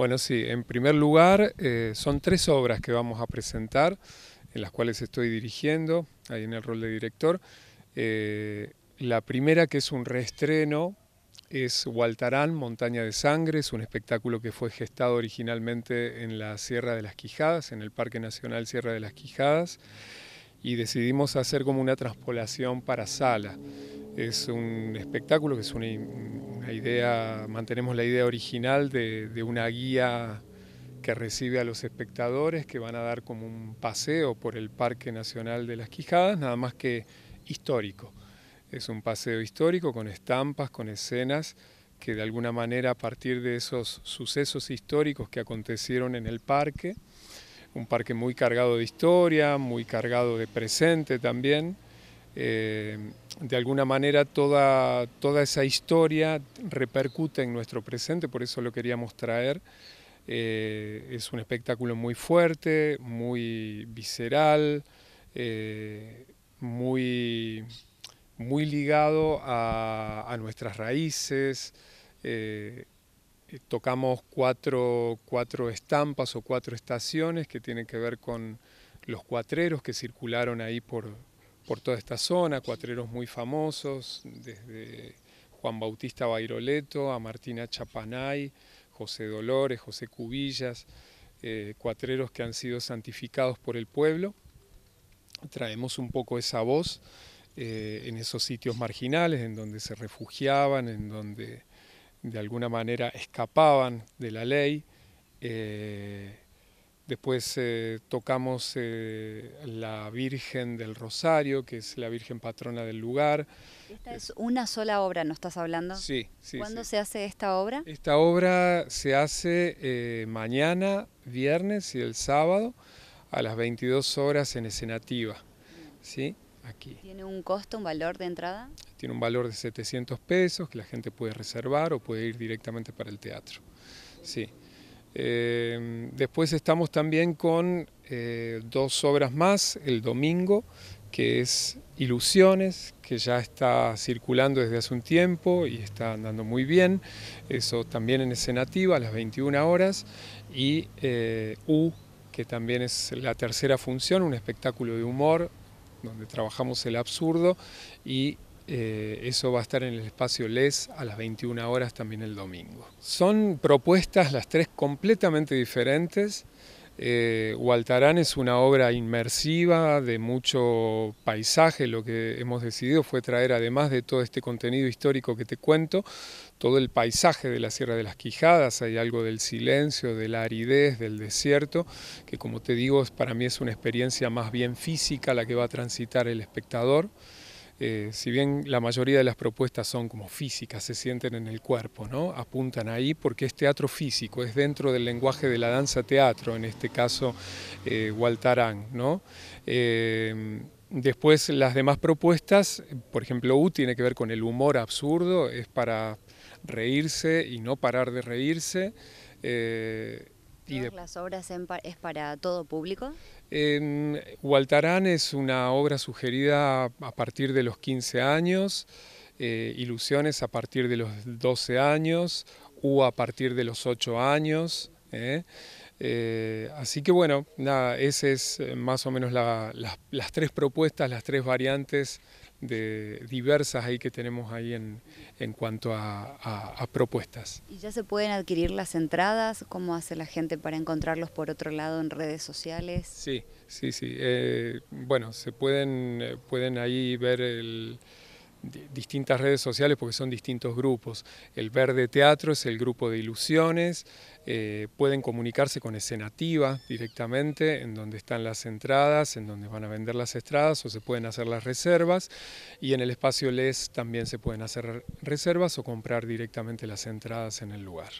Bueno, sí, en primer lugar eh, son tres obras que vamos a presentar, en las cuales estoy dirigiendo, ahí en el rol de director. Eh, la primera, que es un reestreno, es Gualtarán, Montaña de Sangre, es un espectáculo que fue gestado originalmente en la Sierra de las Quijadas, en el Parque Nacional Sierra de las Quijadas, y decidimos hacer como una transpolación para sala. Es un espectáculo que es una idea, mantenemos la idea original de una guía que recibe a los espectadores que van a dar como un paseo por el Parque Nacional de las Quijadas, nada más que histórico. Es un paseo histórico con estampas, con escenas que de alguna manera a partir de esos sucesos históricos que acontecieron en el parque, un parque muy cargado de historia, muy cargado de presente también, eh, de alguna manera toda, toda esa historia repercute en nuestro presente, por eso lo queríamos traer. Eh, es un espectáculo muy fuerte, muy visceral, eh, muy, muy ligado a, nuestras raíces. tocamos cuatro estampas o cuatro estaciones que tienen que ver con los cuatreros que circularon ahí por, por toda esta zona, cuatreros muy famosos, desde Juan Bautista Bairoleto a Martina Chapanay, José Dolores, José Cubillas, eh, cuatreros que han sido santificados por el pueblo. Traemos un poco esa voz eh, en esos sitios marginales, en donde se refugiaban, en donde de alguna manera escapaban de la ley. Eh, Después eh, tocamos eh, la Virgen del Rosario, que es la Virgen patrona del lugar. Esta es una sola obra, ¿no estás hablando? Sí, sí. ¿Cuándo se hace esta obra? Esta obra se hace eh, mañana, viernes y el sábado a las 22 horas en escenativa. ¿Sí? Aquí. ¿Tiene un costo, un valor de entrada? Tiene un valor de 700 pesos que la gente puede reservar o puede ir directamente para el teatro. Sí. Em, después estamos también con eh, dos obras más, el domingo, que es Ilusiones, que ya está circulando desde hace un tiempo y está andando muy bien, eso también en escena a las 21 horas, y eh, U, que también es la tercera función, un espectáculo de humor donde trabajamos el absurdo y eh, eso va a estar en el espacio LES a las 21 horas también el domingo. Son propuestas las tres completamente diferentes. Eh, Gualtarán es una obra inmersiva de mucho paisaje. Lo que hemos decidido fue traer, además de todo este contenido histórico que te cuento, todo el paisaje de la Sierra de las Quijadas. Hay algo del silencio, de la aridez, del desierto, que como te digo, para mí es una experiencia más bien física la que va a transitar el espectador. Eh, si bien la mayoría de las propuestas son como físicas, se sienten en el cuerpo, ¿no? apuntan ahí porque es teatro físico, es dentro del lenguaje de la danza teatro, en este caso eh, Waltarán. ¿no? Eh, después las demás propuestas, por ejemplo U tiene que ver con el humor absurdo, es para reírse y no parar de reírse. ¿Las obras es para todo público? Eh, es una obra sugerida a partir de los 15 años, eh, Ilusiones a partir de los 12 años, U a partir de los 8 años. ¿eh? Eh, así que bueno, nada, esas es más o menos las tres propuestas, las tres variantes de diversas ahí que tenemos ahí en, en cuanto a, propuestas. ¿Y ya se pueden adquirir las entradas? ¿Cómo hace la gente para encontrarlos por otro lado en redes sociales? Sí, sí, sí. Eh, bueno, se pueden, eh, pueden ahí ver el, distintas redes sociales porque son distintos grupos. El Verde Teatro es el grupo de ilusiones, eh, pueden comunicarse con Escenativa directamente, en donde están las entradas, en donde van a vender las estradas o se pueden hacer las reservas. Y en el espacio LES también se pueden hacer reservas o comprar directamente las entradas en el lugar.